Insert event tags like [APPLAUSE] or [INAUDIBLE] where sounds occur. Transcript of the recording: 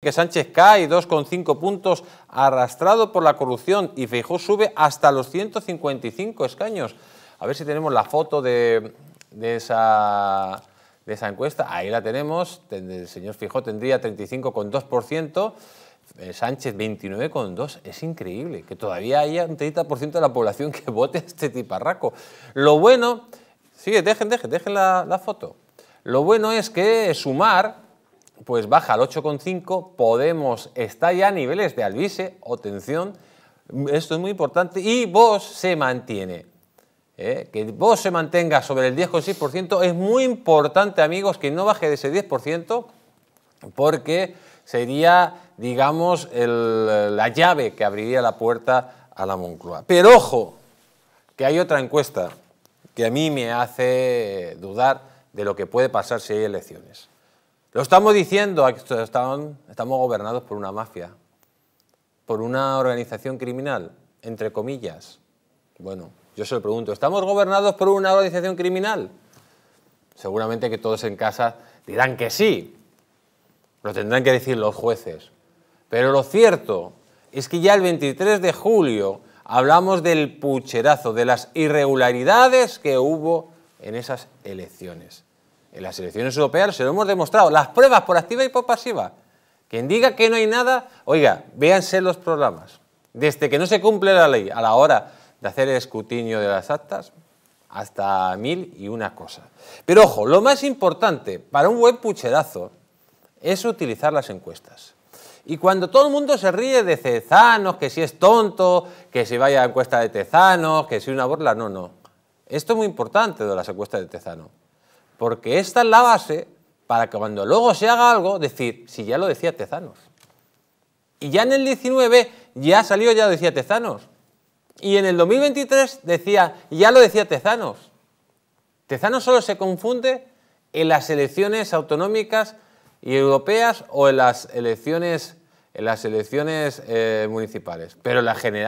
que Sánchez cae 2,5 puntos arrastrado por la corrupción y Fijó sube hasta los 155 escaños. A ver si tenemos la foto de, esa, encuesta. Ahí la tenemos. El señor Fijó tendría 35,2%. Eh, Sánchez 29,2. Es increíble que todavía haya un 30% de la población que [LAUGHS] vote a este tiparraco. Lo bueno... Sí, dejen, dejen la foto. Lo bueno es que sumar pues baja al 8,5, Podemos está ya a niveles de Alvise, o tensión, esto es muy importante, y vos se mantiene. ¿Eh? Que vos se mantenga sobre el 10,6% es muy importante, amigos, que no baje de ese 10%, porque sería, digamos, la llave que abriría la puerta a la Moncloa. Pero ojo, que hay otra encuesta que a mí me hace dudar de lo que puede pasar si hay elecciones. Lo estamos diciendo, estamos gobernados por una mafia, por una organización criminal, entre comillas. Bueno, yo se lo pregunto, ¿estamos gobernados por una organización criminal? Seguramente que todos en casa dirán que sí, lo tendrán que decir los jueces. Pero lo cierto es que ya el 23 de julio hablamos del pucherazo, de las irregularidades que hubo en esas elecciones. En las elecciones europeas se lo hemos demostrado. Las pruebas por activa y por pasiva. Quien diga que no hay nada, oiga, véanse los programas. Desde que no se cumple la ley a la hora de hacer el escrutinio de las actas, hasta mil y una cosa. Pero ojo, lo más importante para un buen pucherazo es utilizar las encuestas. Y cuando todo el mundo se ríe de Cezanos, que si es tonto, que si vaya a encuesta de Tezanos, que si una burla, no, no. Esto es muy importante de las encuestas de Tezanos. Porque esta es la base para que cuando luego se haga algo, decir, si ya lo decía Tezanos. Y ya en el 19 ya salió, ya lo decía Tezanos. Y en el 2023 decía, ya lo decía Tezanos. Tezanos solo se confunde en las elecciones autonómicas y europeas o en las elecciones, en las elecciones eh, municipales. Pero la general.